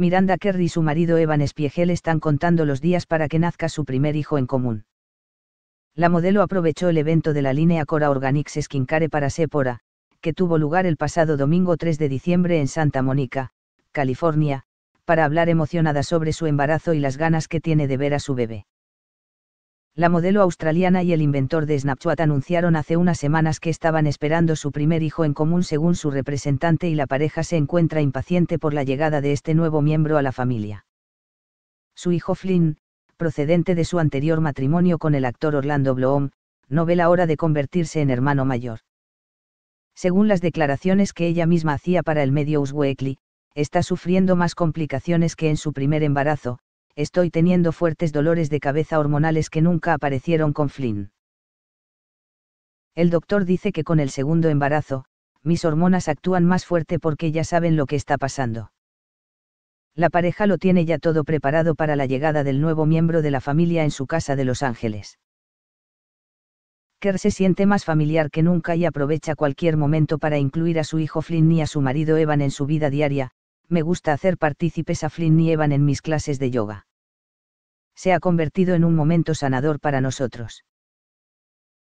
Miranda Kerr y su marido Evan Spiegel están contando los días para que nazca su primer hijo en común. La modelo aprovechó el evento de la línea Cora Organics Skincare para Sephora, que tuvo lugar el pasado domingo 3 de diciembre en Santa Mónica, California, para hablar emocionada sobre su embarazo y las ganas que tiene de ver a su bebé la modelo australiana y el inventor de Snapchat anunciaron hace unas semanas que estaban esperando su primer hijo en común según su representante y la pareja se encuentra impaciente por la llegada de este nuevo miembro a la familia. Su hijo Flynn, procedente de su anterior matrimonio con el actor Orlando Bloom, no ve la hora de convertirse en hermano mayor. Según las declaraciones que ella misma hacía para el medio Us Weekly, está sufriendo más complicaciones que en su primer embarazo, estoy teniendo fuertes dolores de cabeza hormonales que nunca aparecieron con Flynn. El doctor dice que con el segundo embarazo, mis hormonas actúan más fuerte porque ya saben lo que está pasando. La pareja lo tiene ya todo preparado para la llegada del nuevo miembro de la familia en su casa de Los Ángeles. Kerr se siente más familiar que nunca y aprovecha cualquier momento para incluir a su hijo Flynn y a su marido Evan en su vida diaria, me gusta hacer partícipes a Flynn y Evan en mis clases de yoga se ha convertido en un momento sanador para nosotros.